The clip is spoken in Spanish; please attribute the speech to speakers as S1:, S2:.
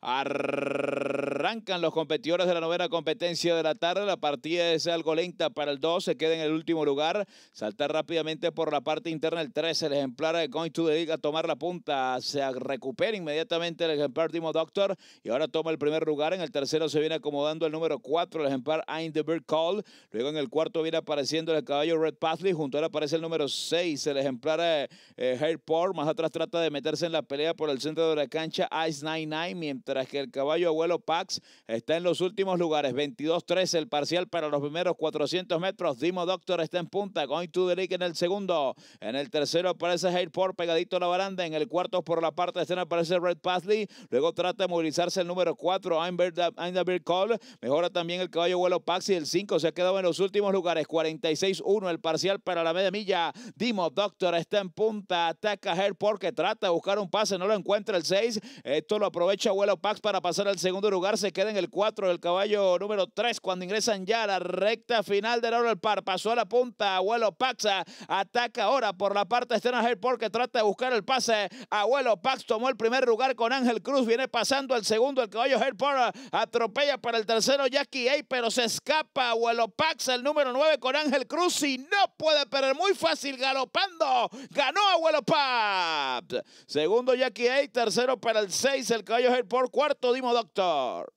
S1: Ar... Arrancan los competidores de la novena competencia de la tarde. La partida es algo lenta para el 2. Se queda en el último lugar. salta rápidamente por la parte interna el 3. El ejemplar de Going to the League a tomar la punta. Se recupera inmediatamente el ejemplar Dimo Doctor. Y ahora toma el primer lugar. En el tercero se viene acomodando el número 4, el ejemplar Ayn the Bird Call. Luego en el cuarto viene apareciendo el caballo Red Pathley. Junto a él aparece el número 6, el ejemplar eh, eh, hair Más atrás trata de meterse en la pelea por el centro de la cancha Ice 99. Mientras que el caballo abuelo Pax está en los últimos lugares, 22-13 el parcial para los primeros 400 metros. Dimo Doctor está en punta, Going to the League en el segundo. En el tercero aparece por pegadito a la baranda. En el cuarto por la parte escena aparece Red Pasley. Luego trata de movilizarse el número 4, Einberg Cole. Mejora también el caballo Pax y El 5 se ha quedado en los últimos lugares, 46-1 el parcial para la media milla. Dimo Doctor está en punta, ataca Hairport que trata de buscar un pase, no lo encuentra el 6. Esto lo aprovecha Vuelo Pax para pasar al segundo lugar se queda en el 4 del caballo número 3 cuando ingresan ya a la recta final del oro del par. Pasó a la punta, Abuelo Paxa ataca ahora por la parte externa. Stena que trata de buscar el pase. Abuelo Pax tomó el primer lugar con Ángel Cruz, viene pasando al segundo el caballo Airport, atropella para el tercero Jackie A, pero se escapa Abuelo Paxa el número 9 con Ángel Cruz y no puede perder muy fácil galopando. Ganó Abuelo Pax. Segundo Jackie A, tercero para el 6 el caballo por cuarto Dimo Doctor.